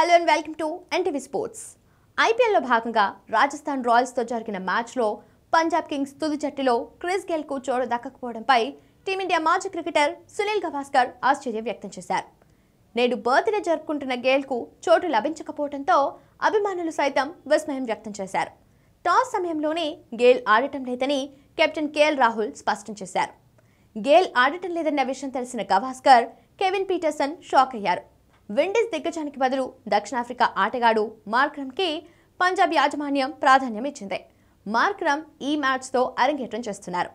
hello and welcome to NTV sports ఐపీఎల్లో భాగంగా రాజస్థాన్ రాయల్స్తో జరిగిన మ్యాచ్లో పంజాబ్ కింగ్స్ తుది జట్టులో క్రిస్ గేల్కు చోటు దక్కకపోవడంపై టీమిండియా మాజీ క్రికెటర్ సునీల్ గవాస్కర్ ఆశ్చర్యం వ్యక్తం చేశారు నేడు బర్త్డే జరుపుకుంటున్న గేల్కు చోటు లభించకపోవడంతో అభిమానులు సైతం విస్మయం వ్యక్తం చేశారు టాస్ సమయంలోనే గేల్ ఆడటం లేదని కెప్టెన్ కేఎల్ రాహుల్ స్పష్టం చేశారు గేల్ ఆడటం లేదన్న విషయం తెలిసిన గవాస్కర్ కెవిన్ పీటర్సన్ షాక్ అయ్యారు విండీస్ దిగ్గజానికి బదులు దక్షిణాఫ్రికా ఆటగాడు మార్క్రమ్కి పంజాబ్ యాజమాన్యం ప్రాధాన్యం ఇచ్చింది మార్క్రమ్ ఈ మ్యాచ్తో అరంగేట్రం చేస్తున్నారు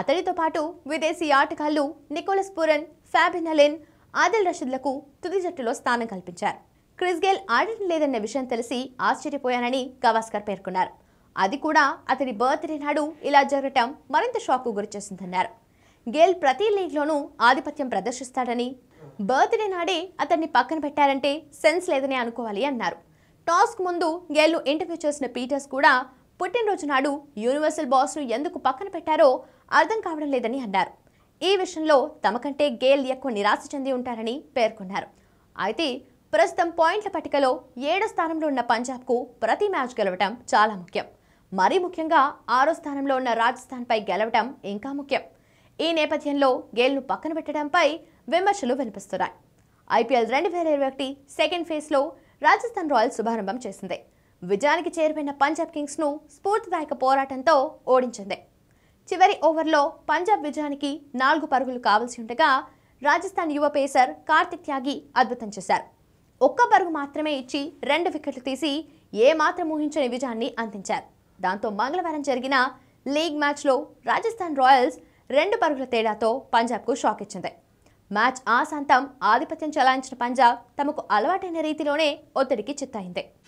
అతడితో పాటు విదేశీ ఆటగాళ్లు నికోలస్ పూరన్ ఫ్యాబిన్ ఆదిల్ రషీద్లకు తుది జట్టులో స్థానం కల్పించారు క్రిస్ ఆడటం లేదన్న విషయం తెలిసి ఆశ్చర్యపోయానని గవాస్కర్ పేర్కొన్నారు అది కూడా అతడి బర్త్డే నాడు ఇలా జరగటం మరింత షాక్కు గురిచేసిందన్నారు గేల్ ప్రతి లీగ్లోనూ ఆధిపత్యం ప్రదర్శిస్తాడని బర్త్డే నాడే అతన్ని పక్కన పెట్టారంటే సెన్స్ లేదని అనుకోవాలి అన్నారు టాస్క్ ముందు గేల్ను ఇంటర్వ్యూ చేసిన పీటర్స్ కూడా పుట్టినరోజు నాడు యూనివర్సల్ బాస్ను ఎందుకు పక్కన పెట్టారో అర్థం కావడం లేదని అన్నారు ఈ విషయంలో తమకంటే గేల్ ఎక్కువ నిరాశ చెంది ఉంటారని పేర్కొన్నారు అయితే ప్రస్తుతం పాయింట్ల పట్టికలో ఏడో స్థానంలో ఉన్న పంజాబ్కు ప్రతి మ్యాచ్ గెలవటం చాలా ముఖ్యం మరీ ముఖ్యంగా ఆరో స్థానంలో ఉన్న రాజస్థాన్పై గెలవటం ఇంకా ముఖ్యం ఈ నేపథ్యంలో గేల్ను పక్కన పెట్టడంపై విమర్శలు వినిపిస్తున్నాయి ఐపీఎల్ రెండు వేల ఇరవై ఒకటి సెకండ్ ఫేజ్లో రాజస్థాన్ రాయల్స్ శుభారంభం చేసింది విజయానికి చేరిపోయిన పంజాబ్ కింగ్స్ను స్ఫూర్తిదాయక పోరాటంతో ఓడించింది చివరి ఓవర్లో పంజాబ్ విజయానికి నాలుగు పరుగులు కావాల్సి ఉండగా రాజస్థాన్ యువ పేసర్ కార్తిక్ త్యాగి అద్భుతం చేశారు ఒక్క పరుగు మాత్రమే ఇచ్చి రెండు వికెట్లు తీసి ఏమాత్రం ఊహించని విజయాన్ని అందించారు దాంతో మంగళవారం జరిగిన లీగ్ మ్యాచ్లో రాజస్థాన్ రాయల్స్ రెండు పరుగుల తేడాతో పంజాబ్కు షాక్ ఇచ్చింది మ్యాచ్ ఆశాంతం ఆధిపత్యం చెలాయించిన పంజాబ్ తమకు అలవాటైన రీతిలోనే ఒత్తిడికి చిత్తయింది